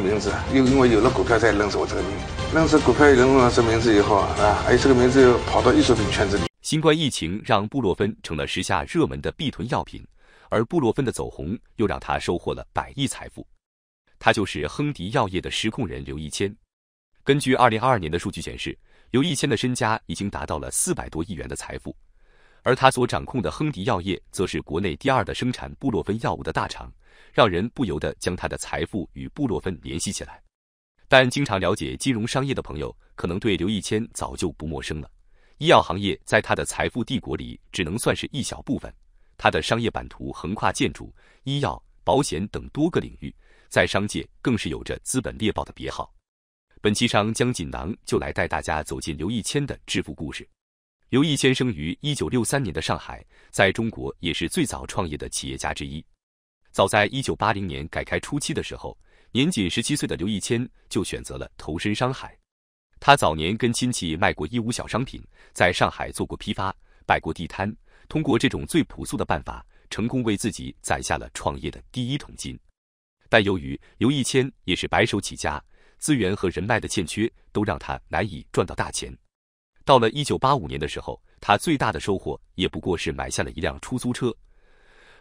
名字又因为有了股票才认识我这个名字，认识股票认识了这名字以后啊，哎，这个名字又跑到艺术品圈子里。新冠疫情让布洛芬成了时下热门的必囤药品，而布洛芬的走红又让他收获了百亿财富。他就是亨迪药业的实控人刘一谦。根据二零二二年的数据显示，刘一谦的身家已经达到了四百多亿元的财富。而他所掌控的亨迪药业，则是国内第二的生产布洛芬药物的大厂，让人不由得将他的财富与布洛芬联系起来。但经常了解金融商业的朋友，可能对刘一谦早就不陌生了。医药行业在他的财富帝国里，只能算是一小部分。他的商业版图横跨建筑、医药、保险等多个领域，在商界更是有着“资本猎豹”的别号。本期商将锦囊就来带大家走进刘一谦的致富故事。刘益谦生于一九六三年的上海，在中国也是最早创业的企业家之一。早在一九八零年改开初期的时候，年仅十七岁的刘益谦就选择了投身商海。他早年跟亲戚卖过义乌小商品，在上海做过批发、摆过地摊，通过这种最朴素的办法，成功为自己攒下了创业的第一桶金。但由于刘益谦也是白手起家，资源和人脉的欠缺，都让他难以赚到大钱。到了一九八五年的时候，他最大的收获也不过是买下了一辆出租车，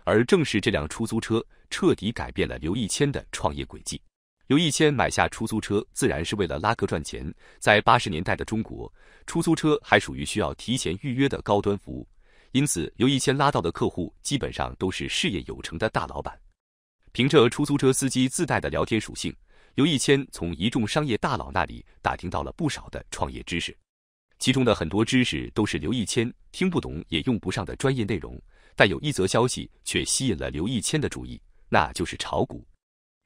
而正是这辆出租车彻底改变了刘一谦的创业轨迹。刘一谦买下出租车，自然是为了拉客赚钱。在八十年代的中国，出租车还属于需要提前预约的高端服务，因此刘一谦拉到的客户基本上都是事业有成的大老板。凭着出租车司机自带的聊天属性，刘一谦从一众商业大佬那里打听到了不少的创业知识。其中的很多知识都是刘一谦听不懂也用不上的专业内容，但有一则消息却吸引了刘一谦的注意，那就是炒股。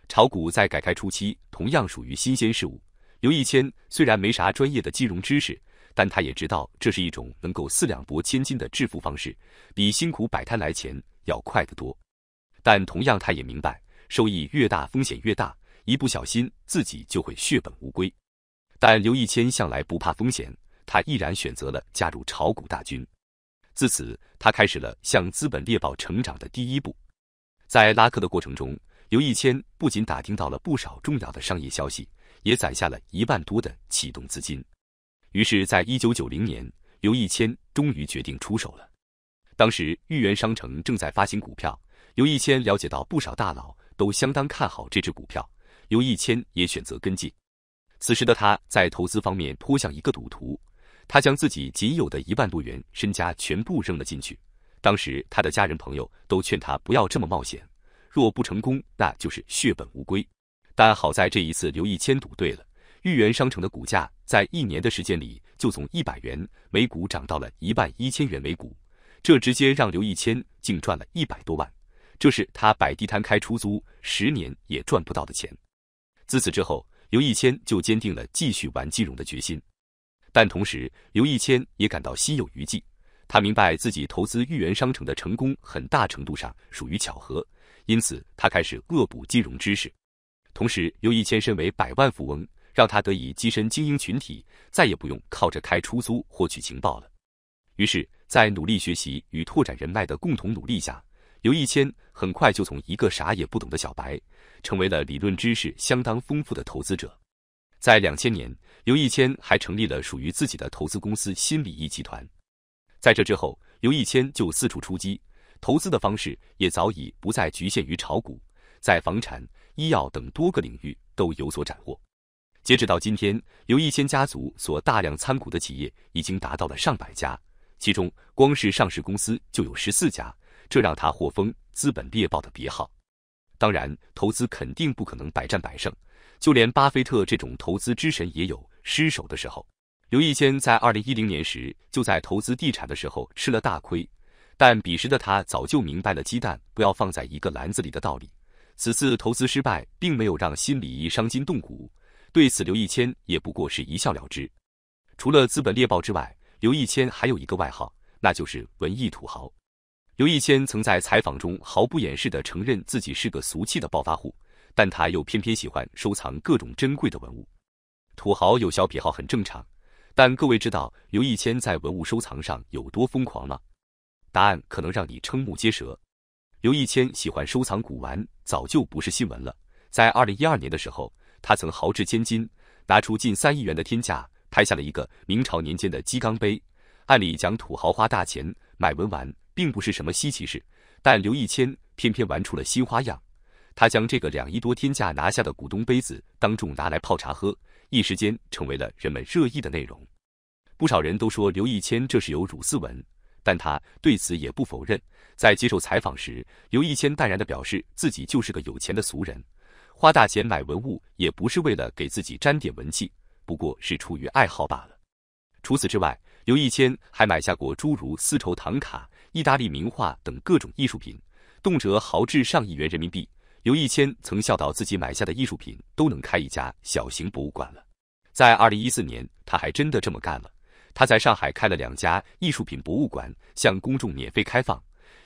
炒股在改开初期同样属于新鲜事物。刘一谦虽然没啥专业的金融知识，但他也知道这是一种能够四两拨千斤的致富方式，比辛苦摆摊来钱要快得多。但同样，他也明白收益越大风险越大，一不小心自己就会血本无归。但刘一谦向来不怕风险。他毅然选择了加入炒股大军，自此，他开始了向资本猎豹成长的第一步。在拉客的过程中，刘一谦不仅打听到了不少重要的商业消息，也攒下了一万多的启动资金。于是，在一九九零年，刘一谦终于决定出手了。当时，豫园商城正在发行股票，刘一谦了解到不少大佬都相当看好这只股票，刘一谦也选择跟进。此时的他在投资方面颇像一个赌徒。他将自己仅有的一万多元身家全部扔了进去。当时，他的家人朋友都劝他不要这么冒险，若不成功，那就是血本无归。但好在这一次，刘一千赌对了。豫园商城的股价在一年的时间里，就从一百元每股涨到了一万一千元每股，这直接让刘一千净赚了一百多万。这是他摆地摊、开出租十年也赚不到的钱。自此之后，刘一千就坚定了继续玩金融的决心。但同时，刘一谦也感到心有余悸。他明白自己投资豫园商城的成功很大程度上属于巧合，因此他开始恶补金融知识。同时，刘一谦身为百万富翁，让他得以跻身精英群体，再也不用靠着开出租获取情报了。于是，在努力学习与拓展人脉的共同努力下，刘一谦很快就从一个啥也不懂的小白，成为了理论知识相当丰富的投资者。在两千年，刘一谦还成立了属于自己的投资公司新礼仪集团。在这之后，刘一谦就四处出击，投资的方式也早已不再局限于炒股，在房产、医药等多个领域都有所斩获。截止到今天，刘一谦家族所大量参股的企业已经达到了上百家，其中光是上市公司就有十四家，这让他获封“资本猎豹”的别号。当然，投资肯定不可能百战百胜，就连巴菲特这种投资之神也有失手的时候。刘一坚在二零一零年时就在投资地产的时候吃了大亏，但彼时的他早就明白了“鸡蛋不要放在一个篮子里”的道理。此次投资失败，并没有让心理伤筋动骨，对此刘一谦也不过是一笑了之。除了资本猎豹之外，刘一谦还有一个外号，那就是文艺土豪。刘一谦曾在采访中毫不掩饰地承认自己是个俗气的暴发户，但他又偏偏喜欢收藏各种珍贵的文物。土豪有小癖好很正常，但各位知道刘一谦在文物收藏上有多疯狂吗？答案可能让你瞠目结舌。刘一谦喜欢收藏古玩，早就不是新闻了。在二零一二年的时候，他曾豪掷千金，拿出近三亿元的天价拍下了一个明朝年间的鸡缸杯。按理讲，土豪花大钱买文玩。并不是什么稀奇事，但刘一谦偏偏玩出了新花样。他将这个两亿多天价拿下的股东杯子当众拿来泡茶喝，一时间成为了人们热议的内容。不少人都说刘一谦这是有辱斯文，但他对此也不否认。在接受采访时，刘一谦淡然的表示自己就是个有钱的俗人，花大钱买文物也不是为了给自己沾点文气，不过是出于爱好罢了。除此之外，刘一谦还买下过诸如丝绸唐卡。意大利名画等各种艺术品，动辄豪掷上亿元人民币。刘一谦曾笑到自己买下的艺术品都能开一家小型博物馆了。在二零一四年，他还真的这么干了。他在上海开了两家艺术品博物馆，向公众免费开放。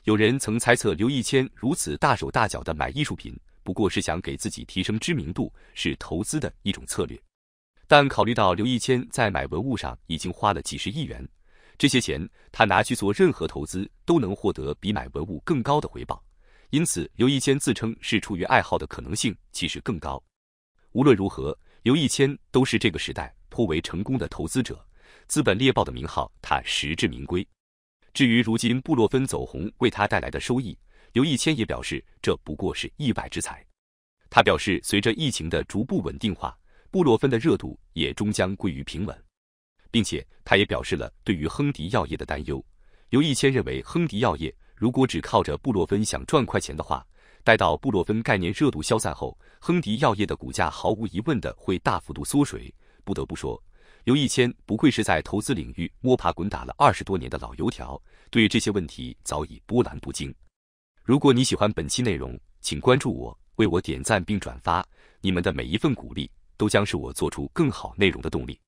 有人曾猜测，刘一谦如此大手大脚的买艺术品，不过是想给自己提升知名度，是投资的一种策略。但考虑到刘一谦在买文物上已经花了几十亿元。这些钱他拿去做任何投资都能获得比买文物更高的回报，因此刘一谦自称是出于爱好的可能性其实更高。无论如何，刘一谦都是这个时代颇为成功的投资者，资本猎豹的名号他实至名归。至于如今布洛芬走红为他带来的收益，刘一谦也表示这不过是意外之财。他表示，随着疫情的逐步稳定化，布洛芬的热度也终将归于平稳。并且他也表示了对于亨迪药业的担忧。刘一谦认为，亨迪药业如果只靠着布洛芬想赚快钱的话，待到布洛芬概念热度消散后，亨迪药业的股价毫无疑问的会大幅度缩水。不得不说，刘一谦不愧是在投资领域摸爬滚打了二十多年的老油条，对于这些问题早已波澜不惊。如果你喜欢本期内容，请关注我，为我点赞并转发，你们的每一份鼓励都将是我做出更好内容的动力。